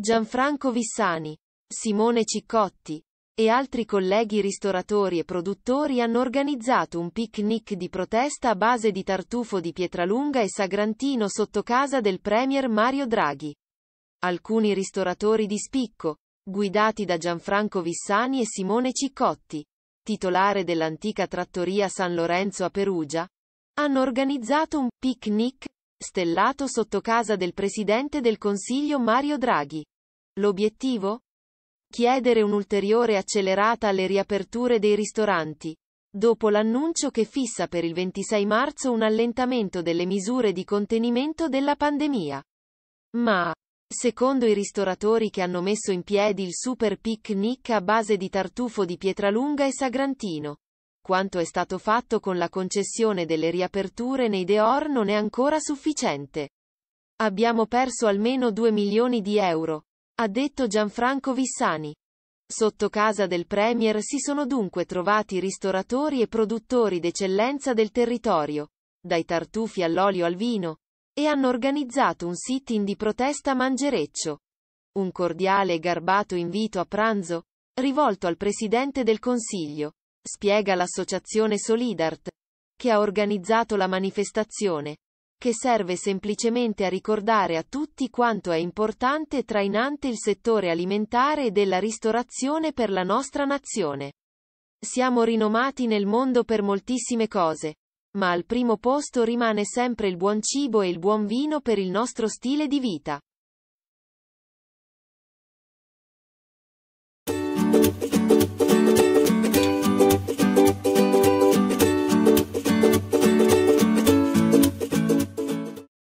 Gianfranco Vissani, Simone Ciccotti e altri colleghi ristoratori e produttori hanno organizzato un picnic di protesta a base di tartufo di Pietralunga e Sagrantino sotto casa del Premier Mario Draghi. Alcuni ristoratori di spicco, guidati da Gianfranco Vissani e Simone Ciccotti, titolare dell'antica trattoria San Lorenzo a Perugia, hanno organizzato un picnic Stellato sotto casa del Presidente del Consiglio Mario Draghi. L'obiettivo? Chiedere un'ulteriore accelerata alle riaperture dei ristoranti. Dopo l'annuncio che fissa per il 26 marzo un allentamento delle misure di contenimento della pandemia. Ma, Secondo i ristoratori che hanno messo in piedi il super picnic a base di tartufo di Pietralunga e Sagrantino, quanto è stato fatto con la concessione delle riaperture nei Deor non è ancora sufficiente. Abbiamo perso almeno 2 milioni di euro, ha detto Gianfranco Vissani. Sotto casa del Premier si sono dunque trovati ristoratori e produttori d'eccellenza del territorio, dai tartufi all'olio al vino, e hanno organizzato un sit-in di protesta a Mangereccio. Un cordiale e garbato invito a pranzo, rivolto al Presidente del Consiglio, spiega l'associazione Solidart, che ha organizzato la manifestazione, che serve semplicemente a ricordare a tutti quanto è importante e trainante il settore alimentare e della ristorazione per la nostra nazione. Siamo rinomati nel mondo per moltissime cose, ma al primo posto rimane sempre il buon cibo e il buon vino per il nostro stile di vita.